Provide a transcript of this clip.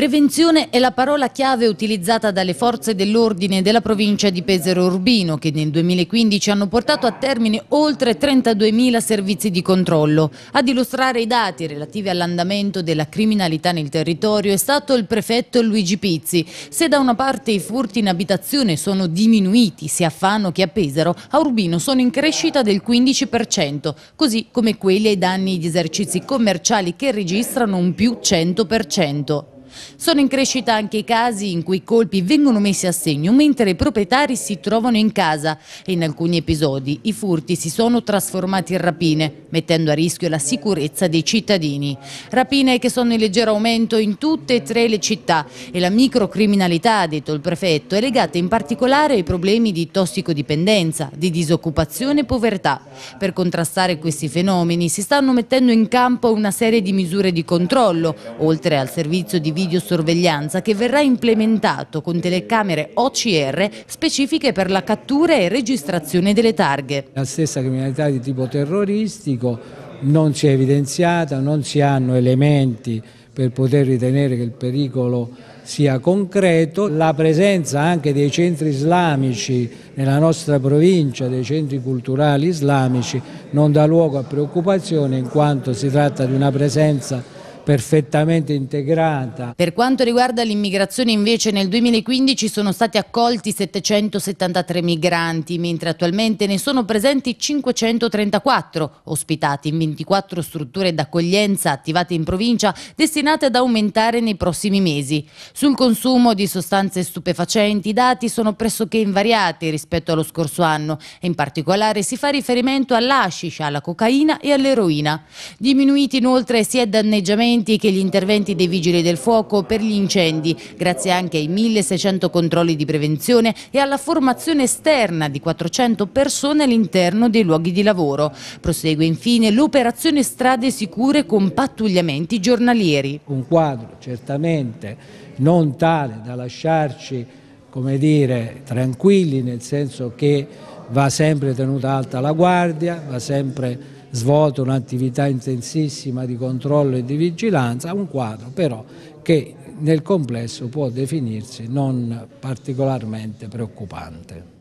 Prevenzione è la parola chiave utilizzata dalle forze dell'ordine della provincia di Pesaro Urbino che nel 2015 hanno portato a termine oltre 32.000 servizi di controllo. Ad illustrare i dati relativi all'andamento della criminalità nel territorio è stato il prefetto Luigi Pizzi. Se da una parte i furti in abitazione sono diminuiti sia a Fano che a Pesaro, a Urbino sono in crescita del 15%, così come quelli ai danni di esercizi commerciali che registrano un più 100%. Sono in crescita anche i casi in cui i colpi vengono messi a segno mentre i proprietari si trovano in casa e in alcuni episodi i furti si sono trasformati in rapine, mettendo a rischio la sicurezza dei cittadini. Rapine che sono in leggero aumento in tutte e tre le città e la microcriminalità, ha detto il prefetto, è legata in particolare ai problemi di tossicodipendenza, di disoccupazione e povertà. Per contrastare questi fenomeni si stanno mettendo in campo una serie di misure di controllo, oltre al servizio di videosorveglianza che verrà implementato con telecamere OCR specifiche per la cattura e registrazione delle targhe. La stessa criminalità di tipo terroristico non si è evidenziata, non si hanno elementi per poter ritenere che il pericolo sia concreto. La presenza anche dei centri islamici nella nostra provincia, dei centri culturali islamici, non dà luogo a preoccupazione in quanto si tratta di una presenza perfettamente integrata. Per quanto riguarda l'immigrazione invece nel 2015 sono stati accolti 773 migranti, mentre attualmente ne sono presenti 534, ospitati in 24 strutture d'accoglienza attivate in provincia, destinate ad aumentare nei prossimi mesi. Sul consumo di sostanze stupefacenti i dati sono pressoché invariati rispetto allo scorso anno e in particolare si fa riferimento all'asciscia, alla cocaina e all'eroina. Diminuiti inoltre sia il danneggiamento sbarramenti che gli interventi dei vigili del fuoco per gli incendi, grazie anche ai 1600 controlli di prevenzione e alla formazione esterna di 400 persone all'interno dei luoghi di lavoro. Prosegue infine l'operazione Strade Sicure con pattugliamenti giornalieri. Un quadro certamente non tale da lasciarci come dire, tranquilli, nel senso che va sempre tenuta alta la guardia, va sempre svolto un'attività intensissima di controllo e di vigilanza, un quadro però che nel complesso può definirsi non particolarmente preoccupante.